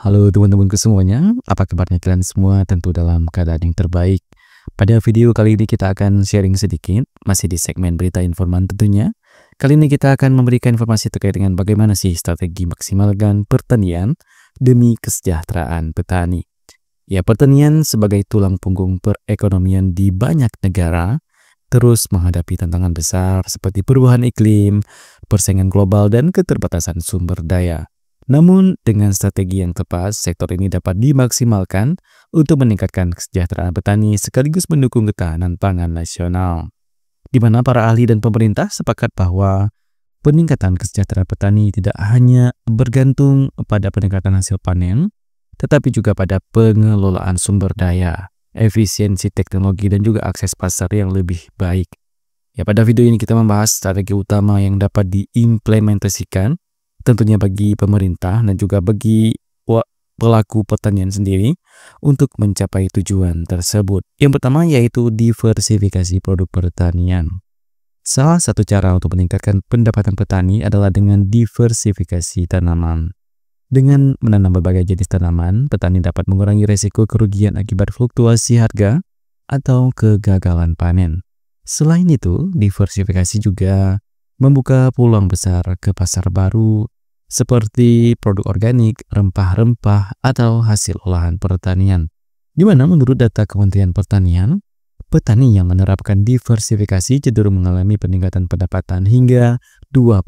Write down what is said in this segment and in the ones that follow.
Halo teman teman semuanya, apa kabarnya kalian semua tentu dalam keadaan yang terbaik. Pada video kali ini kita akan sharing sedikit, masih di segmen berita informan tentunya. Kali ini kita akan memberikan informasi terkait dengan bagaimana sih strategi maksimalkan pertanian demi kesejahteraan petani. Ya, pertanian sebagai tulang punggung perekonomian di banyak negara terus menghadapi tantangan besar seperti perubahan iklim, persaingan global, dan keterbatasan sumber daya. Namun, dengan strategi yang tepat, sektor ini dapat dimaksimalkan untuk meningkatkan kesejahteraan petani sekaligus mendukung ketahanan pangan nasional. Di mana para ahli dan pemerintah sepakat bahwa peningkatan kesejahteraan petani tidak hanya bergantung pada peningkatan hasil panen, tetapi juga pada pengelolaan sumber daya, efisiensi teknologi, dan juga akses pasar yang lebih baik. Ya, pada video ini kita membahas strategi utama yang dapat diimplementasikan tentunya bagi pemerintah dan juga bagi pelaku pertanian sendiri untuk mencapai tujuan tersebut. Yang pertama yaitu diversifikasi produk pertanian. Salah satu cara untuk meningkatkan pendapatan petani adalah dengan diversifikasi tanaman. Dengan menanam berbagai jenis tanaman, petani dapat mengurangi resiko kerugian akibat fluktuasi harga atau kegagalan panen. Selain itu, diversifikasi juga membuka peluang besar ke pasar baru seperti produk organik, rempah-rempah, atau hasil olahan pertanian. Di mana menurut data Kementerian Pertanian, petani yang menerapkan diversifikasi cenderung mengalami peningkatan pendapatan hingga 20%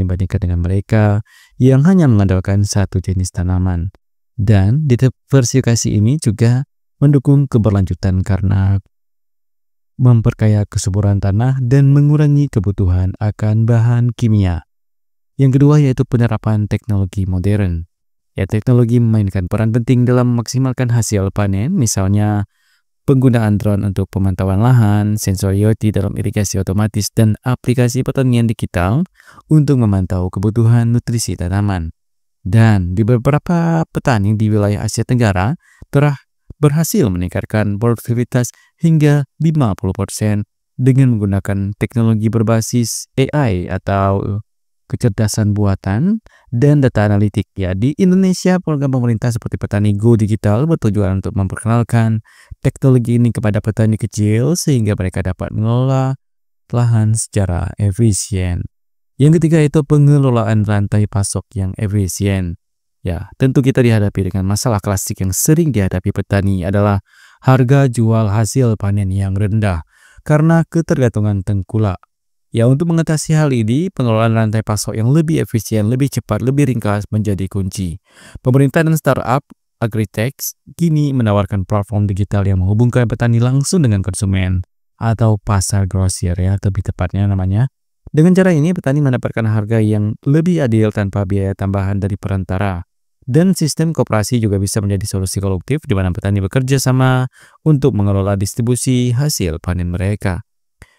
dibandingkan dengan mereka yang hanya mengandalkan satu jenis tanaman. Dan diversifikasi ini juga mendukung keberlanjutan karena memperkaya kesuburan tanah dan mengurangi kebutuhan akan bahan kimia. Yang kedua yaitu penerapan teknologi modern. Ya, teknologi memainkan peran penting dalam memaksimalkan hasil panen, misalnya penggunaan drone untuk pemantauan lahan, sensor IoT dalam irigasi otomatis, dan aplikasi pertanian digital untuk memantau kebutuhan nutrisi tanaman. Dan di beberapa petani di wilayah Asia Tenggara telah berhasil meningkatkan produktivitas hingga 50% dengan menggunakan teknologi berbasis AI atau kecerdasan buatan dan data analitik. Ya, di Indonesia program pemerintah seperti Petani Go Digital bertujuan untuk memperkenalkan teknologi ini kepada petani kecil sehingga mereka dapat mengelola lahan secara efisien. Yang ketiga itu pengelolaan rantai pasok yang efisien. Ya, tentu kita dihadapi dengan masalah klasik yang sering dihadapi petani adalah harga jual hasil panen yang rendah karena ketergantungan tengkulak. Ya untuk mengatasi hal ini, pengelolaan rantai pasok yang lebih efisien, lebih cepat, lebih ringkas menjadi kunci. Pemerintah dan startup Agritex kini menawarkan platform digital yang menghubungkan petani langsung dengan konsumen atau pasar grosir ya, lebih tepatnya namanya. Dengan cara ini petani mendapatkan harga yang lebih adil tanpa biaya tambahan dari perantara. Dan sistem kooperasi juga bisa menjadi solusi kolektif di mana petani bekerja sama untuk mengelola distribusi hasil panen mereka.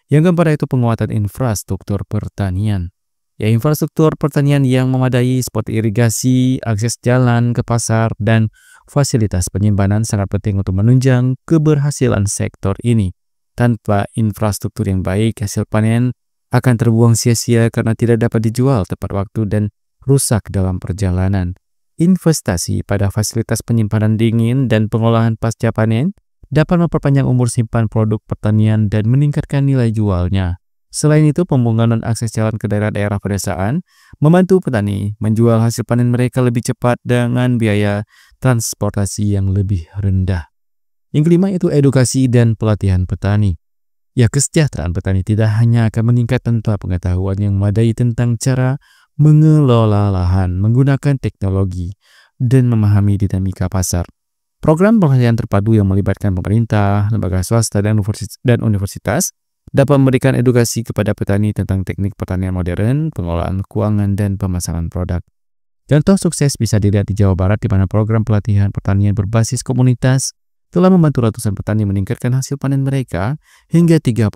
Yang keempat itu penguatan infrastruktur pertanian. Ya, infrastruktur pertanian yang memadai seperti irigasi, akses jalan ke pasar, dan fasilitas penyimpanan sangat penting untuk menunjang keberhasilan sektor ini. Tanpa infrastruktur yang baik, hasil panen akan terbuang sia-sia karena tidak dapat dijual tepat waktu dan rusak dalam perjalanan. Investasi pada fasilitas penyimpanan dingin dan pengolahan pasca panen dapat memperpanjang umur simpan produk pertanian dan meningkatkan nilai jualnya. Selain itu, pembangunan akses jalan ke daerah-daerah pedesaan membantu petani menjual hasil panen mereka lebih cepat dengan biaya transportasi yang lebih rendah. Yang kelima itu edukasi dan pelatihan petani. Ya, kesejahteraan petani tidak hanya akan meningkat tanpa pengetahuan yang memadai tentang cara mengelola lahan menggunakan teknologi, dan memahami dinamika pasar. Program pelatihan terpadu yang melibatkan pemerintah, lembaga swasta, dan universitas dapat memberikan edukasi kepada petani tentang teknik pertanian modern, pengelolaan keuangan, dan pemasaran produk. Contoh sukses bisa dilihat di Jawa Barat di mana program pelatihan pertanian berbasis komunitas telah membantu ratusan petani meningkatkan hasil panen mereka hingga 30%.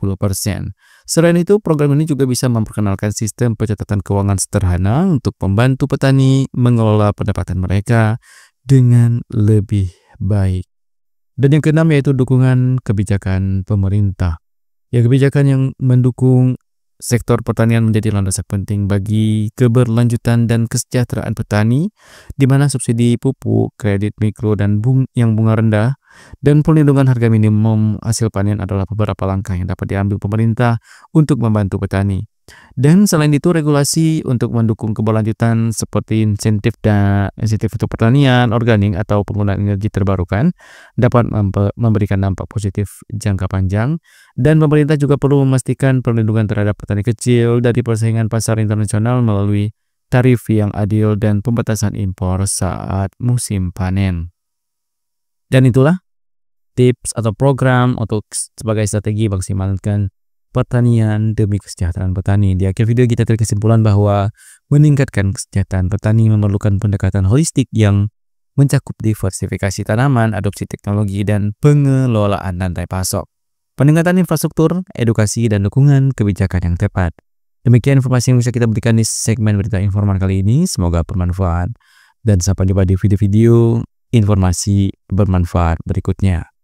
Selain itu, program ini juga bisa memperkenalkan sistem pencatatan keuangan sederhana untuk membantu petani mengelola pendapatan mereka dengan lebih baik. Dan yang keenam yaitu dukungan kebijakan pemerintah. Ya kebijakan yang mendukung sektor pertanian menjadi landasan penting bagi keberlanjutan dan kesejahteraan petani, di mana subsidi pupuk, kredit mikro dan bung yang bunga rendah, dan perlindungan harga minimum hasil panen adalah beberapa langkah yang dapat diambil pemerintah untuk membantu petani. Dan selain itu regulasi untuk mendukung keberlanjutan seperti insentif dan insentif untuk pertanian organik atau penggunaan energi terbarukan dapat memberikan dampak positif jangka panjang dan pemerintah juga perlu memastikan perlindungan terhadap petani kecil dari persaingan pasar internasional melalui tarif yang adil dan pembatasan impor saat musim panen. Dan itulah tips atau program untuk sebagai strategi maksimalkan pertanian demi kesejahteraan petani. Di akhir video kita terkesimpulan kesimpulan bahwa meningkatkan kesejahteraan petani memerlukan pendekatan holistik yang mencakup diversifikasi tanaman, adopsi teknologi, dan pengelolaan rantai pasok. Peningkatan infrastruktur, edukasi, dan dukungan kebijakan yang tepat. Demikian informasi yang bisa kita berikan di segmen berita informal kali ini. Semoga bermanfaat. Dan sampai jumpa di video-video informasi bermanfaat berikutnya.